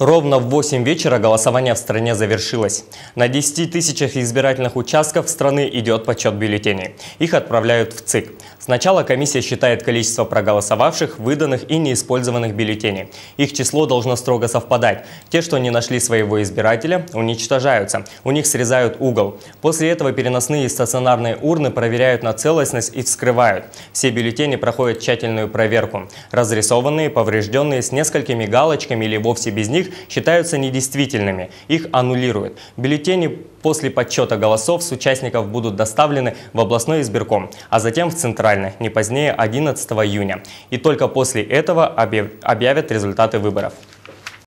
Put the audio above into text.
Ровно в 8 вечера голосование в стране завершилось. На 10 тысячах избирательных участков страны идет подсчет бюллетеней. Их отправляют в ЦИК. Сначала комиссия считает количество проголосовавших, выданных и неиспользованных бюллетеней. Их число должно строго совпадать. Те, что не нашли своего избирателя, уничтожаются. У них срезают угол. После этого переносные и стационарные урны проверяют на целостность и вскрывают. Все бюллетени проходят тщательную проверку. Разрисованные, поврежденные, с несколькими галочками или вовсе без них считаются недействительными, их аннулируют. Бюллетени после подсчета голосов с участников будут доставлены в областной избирком, а затем в центральный, не позднее 11 июня. И только после этого объявят результаты выборов.